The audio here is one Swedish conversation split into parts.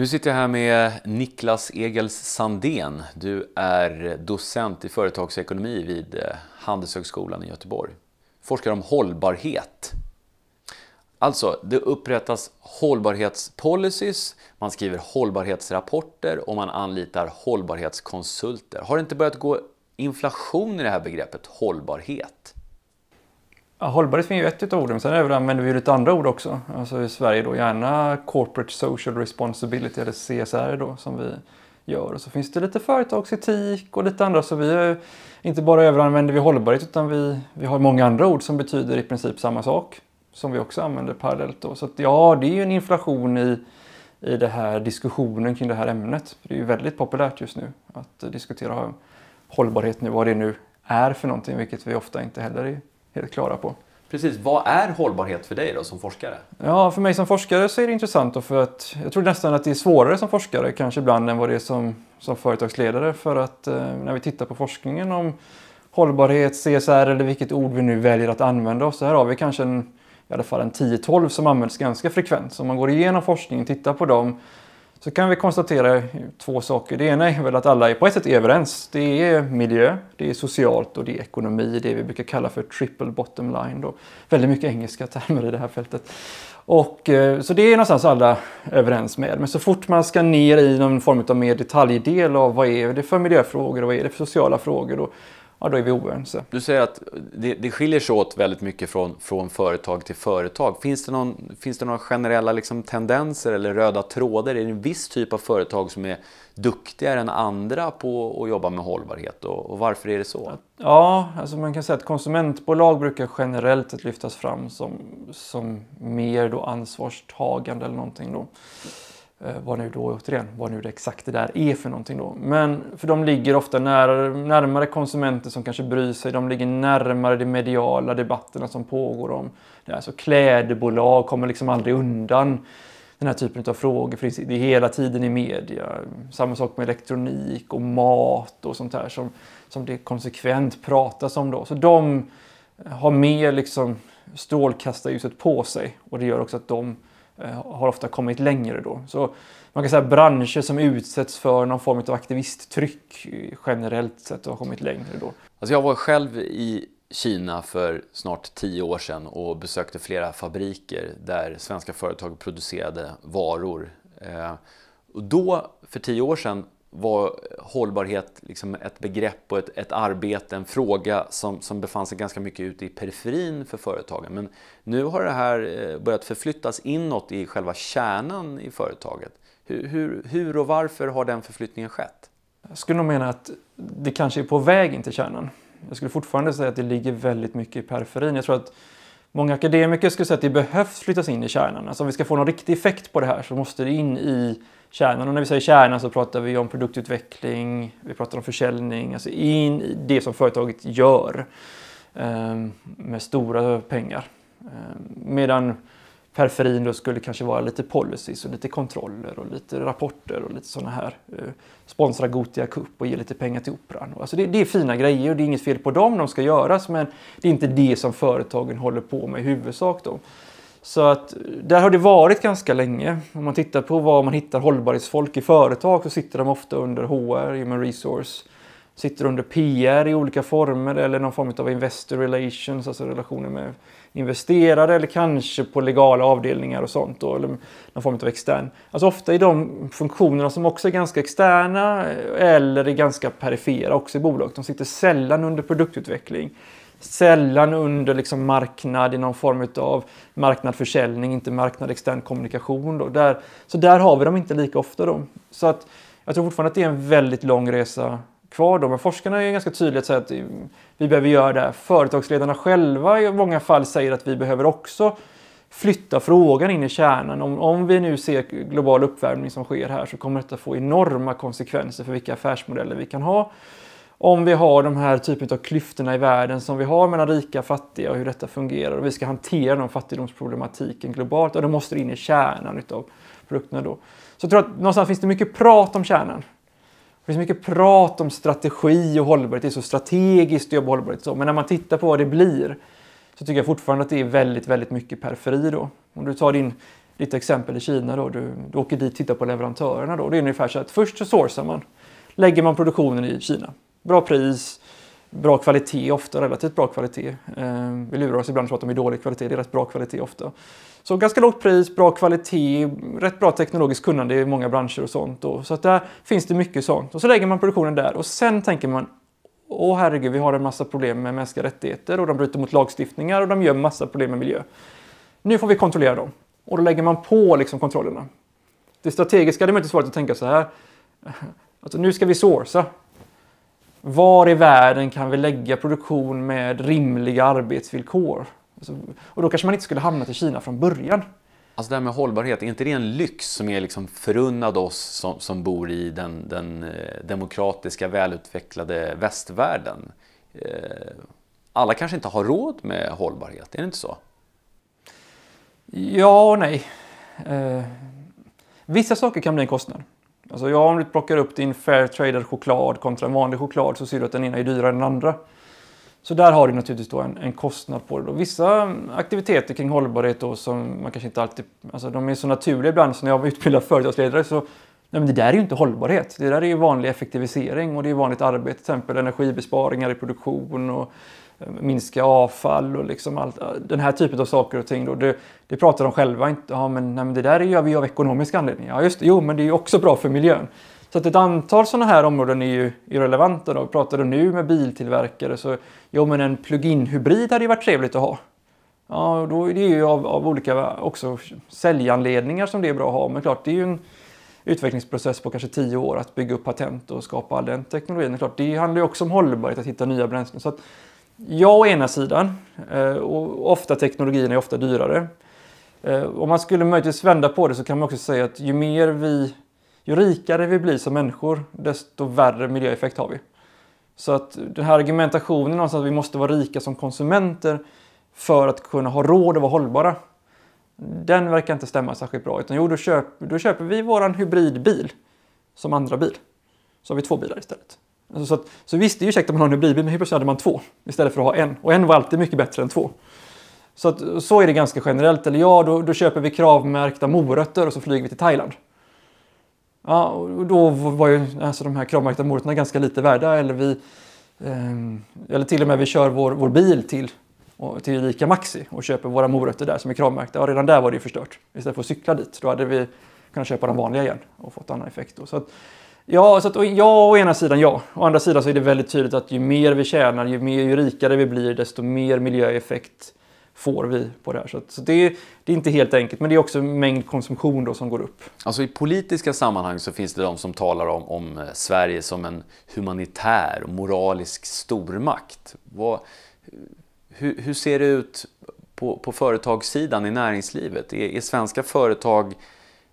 Nu sitter jag här med Niklas Egels Sandén. Du är docent i företagsekonomi vid eh, Handelshögskolan i Göteborg. Forskar om hållbarhet. Alltså, det upprättas hållbarhetspolicies, man skriver hållbarhetsrapporter och man anlitar hållbarhetskonsulter. Har det inte börjat gå inflation i det här begreppet hållbarhet? Ja, hållbarhet är ju ett av orden, sen använder vi ju lite andra ord också. Alltså i Sverige då gärna Corporate Social Responsibility eller CSR då som vi gör. Och så finns det lite företagsetik och lite andra. Så vi inte bara överanvänder vi hållbarhet utan vi, vi har många andra ord som betyder i princip samma sak. Som vi också använder parallellt då. Så att, ja, det är ju en inflation i, i den här diskussionen kring det här ämnet. Det är ju väldigt populärt just nu att diskutera hållbarhet nu, vad det nu är för någonting, vilket vi ofta inte heller är helt klara på. Precis, vad är hållbarhet för dig då som forskare? Ja, för mig som forskare så är det intressant då för att jag tror nästan att det är svårare som forskare kanske ibland än vad det är som, som företagsledare för att eh, när vi tittar på forskningen om hållbarhet, CSR eller vilket ord vi nu väljer att använda oss så här har vi kanske en, i alla fall en 10-12 som används ganska frekvent. Så om man går igenom forskningen, och tittar på dem så kan vi konstatera två saker. Det ena är väl att alla på ett sätt är överens. Det är miljö, det är socialt och det är ekonomi, det vi brukar kalla för triple bottom line. Då. Väldigt mycket engelska termer i det här fältet. Och, eh, så det är någonstans alla överens med. Men så fort man ska ner i någon form av mer detaljdel av vad är det för miljöfrågor och vad är det för sociala frågor då, ja då är vi oense. Du säger att det, det skiljer sig åt väldigt mycket från, från företag till företag. Finns det, någon, finns det några generella liksom tendenser eller röda trådar? Är det en viss typ av företag som är duktigare än andra på att jobba med hållbarhet och, och varför är det så? Ja, alltså man kan säga att konsumentbolag brukar generellt lyftas fram som, som mer då ansvarstagande eller någonting då. Eh, vad nu då återigen, vad nu det exakt det där är för någonting då. Men för de ligger ofta när, närmare konsumenter som kanske bryr sig. De ligger närmare de mediala debatterna som pågår om det här. Så klädbolag kommer liksom aldrig undan den här typen av frågor. För det är hela tiden i media. Samma sak med elektronik och mat och sånt här som, som det konsekvent pratas om då. Så de har mer liksom strålkastarljuset på sig och det gör också att de Eh, har ofta kommit längre då. Så man kan säga branscher som utsätts för någon form av aktivisttryck generellt sett har kommit längre då. Alltså jag var själv i Kina för snart tio år sedan och besökte flera fabriker där svenska företag producerade varor. Eh, och då, för tio år sedan, var hållbarhet liksom ett begrepp och ett, ett arbete, en fråga som, som befann sig ganska mycket ute i periferin för företagen. Men nu har det här eh, börjat förflyttas inåt i själva kärnan i företaget. Hur, hur, hur och varför har den förflyttningen skett? Jag skulle nog mena att det kanske är på väg in till kärnan. Jag skulle fortfarande säga att det ligger väldigt mycket i periferin. Jag tror att Många akademiker skulle säga att det behövs flyttas in i kärnan. Alltså om vi ska få någon riktig effekt på det här så måste det in i kärnan. Och när vi säger kärnan så pratar vi om produktutveckling, vi pratar om försäljning, alltså in i det som företaget gör ehm, med stora pengar. Ehm, medan periferin då skulle kanske vara lite policies och lite kontroller och lite rapporter och lite sådana här. Eh, sponsra Gotia Cup och ge lite pengar till Operan. Alltså det, det, är fina grejer och det är inget fel på dem, de ska göras men det är inte det som företagen håller på med i huvudsak. Då. Så att eh, där har det varit ganska länge. Om man tittar på var man hittar hållbarhetsfolk i företag så sitter de ofta under HR, Human Resource, sitter under PR i olika former eller någon form av investor relations, alltså relationer med investerare eller kanske på legala avdelningar och sånt då, eller någon form av extern. Alltså ofta i de funktionerna som också är ganska externa eh, eller är ganska perifera också i bolag. De sitter sällan under produktutveckling sällan under liksom marknad i någon form av marknadsförsäljning, inte marknad extern kommunikation. Då. Där, så där har vi dem inte lika ofta. Då. Så att jag tror fortfarande att det är en väldigt lång resa kvar då. Men forskarna är ganska tydliga att, att eh, vi behöver göra det. Företagsledarna själva i många fall säger att vi behöver också flytta frågan in i kärnan. Om, om vi nu ser global uppvärmning som sker här så kommer detta få enorma konsekvenser för vilka affärsmodeller vi kan ha. Om vi har de här typen av klyftorna i världen som vi har mellan rika och fattiga och hur detta fungerar och vi ska hantera den fattigdomsproblematiken globalt och då måste det in i kärnan utav produkterna då. Så jag tror att någonstans finns det mycket prat om kärnan det finns mycket prat om strategi och hållbarhet. Det är så strategiskt att jobba hållbarhet. Så. Men när man tittar på vad det blir så tycker jag fortfarande att det är väldigt, väldigt mycket periferi. Då. Om du tar din, ditt exempel i Kina. Då, du, du åker dit och tittar på leverantörerna. Då. Det är ungefär så att först så sourcar man. Lägger man produktionen i Kina. Bra pris, bra kvalitet ofta, relativt bra kvalitet. Eh, vi lurar oss ibland att de är dålig kvalitet, det är rätt bra kvalitet ofta. Så ganska lågt pris, bra kvalitet, rätt bra teknologiskt kunnande i många branscher och sånt. Så att där finns det mycket sånt. Och så lägger man produktionen där och sen tänker man Åh herregud, vi har en massa problem med mänskliga rättigheter och de bryter mot lagstiftningar och de gör massa problem med miljö. Nu får vi kontrollera dem. Och då lägger man på liksom kontrollerna. Det strategiska hade man inte svarat att tänka så här. Alltså, nu ska vi sourca. Var i världen kan vi lägga produktion med rimliga arbetsvillkor? Alltså, och då kanske man inte skulle hamna till Kina från början. Alltså det här med hållbarhet, är inte det en lyx som är liksom förunnad oss som, som bor i den, den eh, demokratiska, välutvecklade västvärlden? Eh, alla kanske inte har råd med hållbarhet, är det inte så? Ja och nej. Eh, vissa saker kan bli en kostnad. Alltså ja, om du plockar upp din fair traded choklad kontra en vanlig choklad så ser du att den ena är dyrare än den andra. Så där har du naturligtvis en, en, kostnad på det. Då. Vissa mm, aktiviteter kring hållbarhet då som man kanske inte alltid... Alltså de är så naturliga ibland så när jag var utbildad företagsledare så... Nej men det där är ju inte hållbarhet. Det där är ju vanlig effektivisering och det är vanligt arbete. Till exempel energibesparingar i produktion och minska avfall och liksom allt, den här typen av saker och ting. Då. Det, det pratar de själva inte ja, men, nej, men det där gör vi av ekonomiska anledningar. Ja, just det, jo, men det är ju också bra för miljön. Så att ett antal sådana här områden är ju irrelevanta. Då. Pratar du nu med biltillverkare så jo, men en plug-in hybrid hade ju varit trevligt att ha. Ja, då är det ju av, av olika också säljanledningar som det är bra att ha. Men klart, det är ju en utvecklingsprocess på kanske tio år att bygga upp patent och skapa all den teknologin. Men klart, det handlar ju också om hållbarhet, att hitta nya bränslen. Så att Ja, å ena sidan. Eh, och ofta teknologin är ofta dyrare. Eh, om man skulle möjligtvis vända på det så kan man också säga att ju mer vi, ju rikare vi blir som människor, desto värre miljöeffekt har vi. Så att den här argumentationen någonstans att vi måste vara rika som konsumenter för att kunna ha råd att vara hållbara. Den verkar inte stämma särskilt bra. Utan jo, då köper, då köper vi vår hybridbil som andra bil. Så har vi två bilar istället. Alltså så, att, så visst, det är ju käckt att man har en hybridbil, men helt plötsligt hade man två istället för att ha en. Och en var alltid mycket bättre än två. Så, att, så är det ganska generellt. Eller ja, då, då köper vi kravmärkta morötter och så flyger vi till Thailand. Ja, och då var ju alltså, de här kravmärkta morötterna ganska lite värda. Eller, vi, eh, eller till och med vi kör vår, vår bil till, och, till Ica Maxi och köper våra morötter där som är kravmärkta. Ja, redan där var det ju förstört. Istället för att cykla dit, då hade vi kunnat köpa de vanliga igen och fått annan effekt. Då. Så att, Ja, så att, ja, å ena sidan ja. Å andra sidan så är det väldigt tydligt att ju mer vi tjänar, ju, mer, ju rikare vi blir, desto mer miljöeffekt får vi på det här. Så, att, så det, det, är inte helt enkelt, men det är också mängd konsumtion då som går upp. Alltså i politiska sammanhang så finns det de som talar om, om eh, Sverige som en humanitär och moralisk stormakt. Vad, hur, hur, ser det ut på, på företagssidan i näringslivet? Är, är svenska företag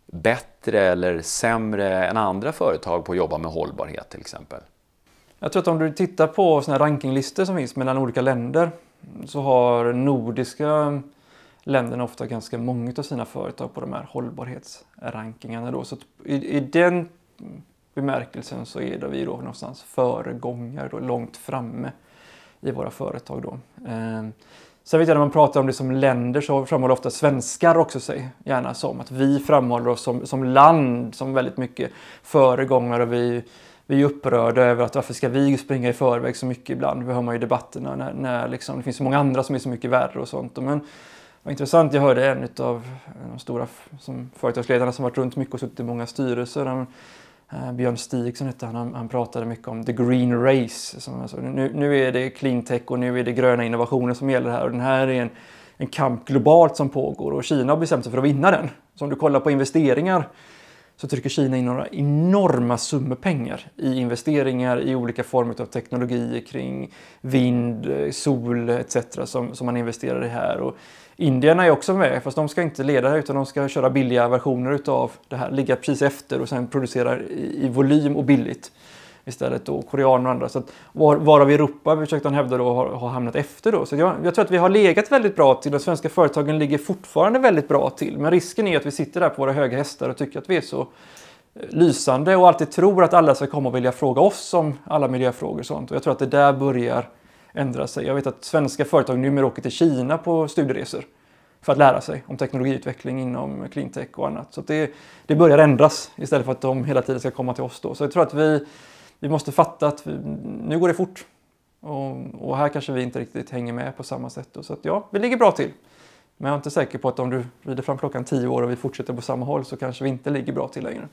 bättre bättre eller sämre än andra företag på att jobba med hållbarhet till exempel? Jag tror att om du tittar på såna rankinglistor som finns mellan olika länder så har nordiska länderna ofta ganska många av sina företag på de här hållbarhetsrankingarna. Då. Så i, i, den bemärkelsen så är det vi då någonstans föregångare, då, långt framme i våra företag. Då. Eh, Sen vet jag när man pratar om det som länder så framhåller ofta svenskar också sig gärna som att vi framhåller oss som, som land som väldigt mycket föregångare och vi, vi är upprörda över att varför ska vi springa i förväg så mycket ibland? Det hör man ju i debatterna när, när liksom, det finns så många andra som är så mycket värre och sånt. Men, vad intressant, jag hörde en av de stora som, företagsledarna som varit runt mycket och suttit i många styrelser. Han, Eh, Björn Stig som hette han, han pratade mycket om the green race. Som alltså, nu, nu är det cleantech och nu är det gröna innovationer som gäller här och den här är en, en kamp globalt som pågår och Kina har bestämt sig för att vinna den. Så om du kollar på investeringar så trycker Kina in några enorma summor pengar i investeringar i olika former av teknologier kring vind, eh, sol etc. som, som man investerar i här. Och Indierna är också med, fast de ska inte leda här utan de ska köra billiga versioner utav det här, ligga precis efter och sen producera i, i volym och billigt istället då, och koreaner och andra. Så att, var, varav Europa, försökte han hävda, då, har, har hamnat efter. Då. Så jag, jag, tror att vi har legat väldigt bra till. De svenska företagen ligger fortfarande väldigt bra till. Men risken är att vi sitter där på våra höga hästar och tycker att vi är så eh, lysande och alltid tror att alla ska komma och vilja fråga oss om alla miljöfrågor och sånt. Och jag tror att det där börjar ändra sig. Jag vet att svenska företag numera åker till Kina på studieresor för att lära sig om teknologiutveckling inom cleantech och annat. Så det, det, börjar ändras istället för att de hela tiden ska komma till oss. Då. Så jag tror att vi vi måste fatta att vi, nu går det fort. Och, och, här kanske vi inte riktigt hänger med på samma sätt. Då. Så att, ja, vi ligger bra till. Men jag är inte säker på att om du rider fram klockan tio år och vi fortsätter på samma håll så kanske vi inte ligger bra till längre.